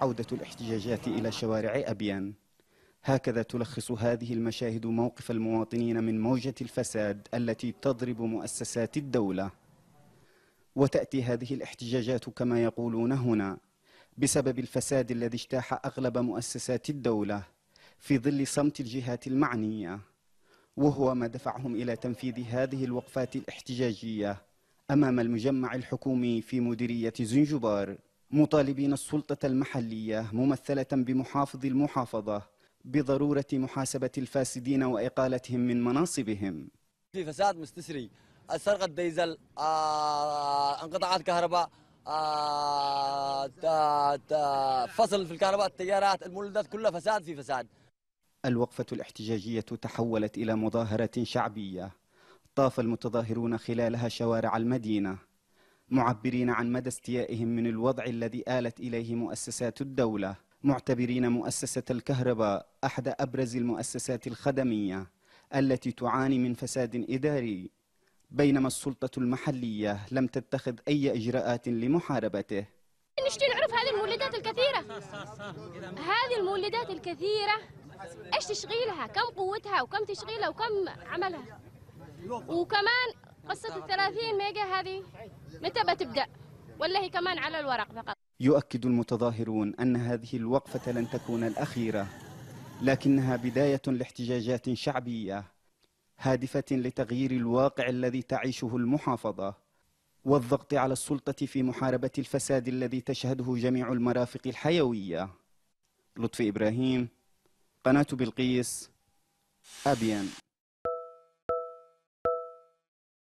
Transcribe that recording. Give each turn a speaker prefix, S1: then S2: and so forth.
S1: عودة الاحتجاجات إلى شوارع أبيان هكذا تلخص هذه المشاهد موقف المواطنين من موجة الفساد التي تضرب مؤسسات الدولة وتأتي هذه الاحتجاجات كما يقولون هنا بسبب الفساد الذي اجتاح أغلب مؤسسات الدولة في ظل صمت الجهات المعنية وهو ما دفعهم إلى تنفيذ هذه الوقفات الاحتجاجية أمام المجمع الحكومي في مديرية زنجبار مطالبين السلطة المحلية ممثلة بمحافظ المحافظة بضرورة محاسبة الفاسدين وإقالتهم من مناصبهم
S2: في فساد مستسري سرقة ديزل آه، انقطاعات كهرباء آه، فصل في الكهرباء التيارات المولدات كلها فساد في فساد
S1: الوقفة الاحتجاجية تحولت إلى مظاهرة شعبية طاف المتظاهرون خلالها شوارع المدينة معبرين عن مدى استيائهم من الوضع الذي آلت إليه مؤسسات الدولة معتبرين مؤسسة الكهرباء أحد أبرز المؤسسات الخدمية التي تعاني من فساد إداري بينما السلطة المحلية لم تتخذ أي إجراءات لمحاربته
S3: نشتي نعرف هذه المولدات الكثيرة هذه المولدات الكثيرة إيش تشغيلها كم قوتها وكم تشغيلها وكم عملها وكمان قصة الثلاثين ميجا هذه متى بتبدأ ولا هي كمان على الورق فقط
S1: يؤكد المتظاهرون أن هذه الوقفة لن تكون الأخيرة لكنها بداية لاحتجاجات شعبية هادفة لتغيير الواقع الذي تعيشه المحافظة والضغط على السلطة في محاربة الفساد الذي تشهده جميع المرافق الحيوية لطفي إبراهيم قناة بلقيس أبيان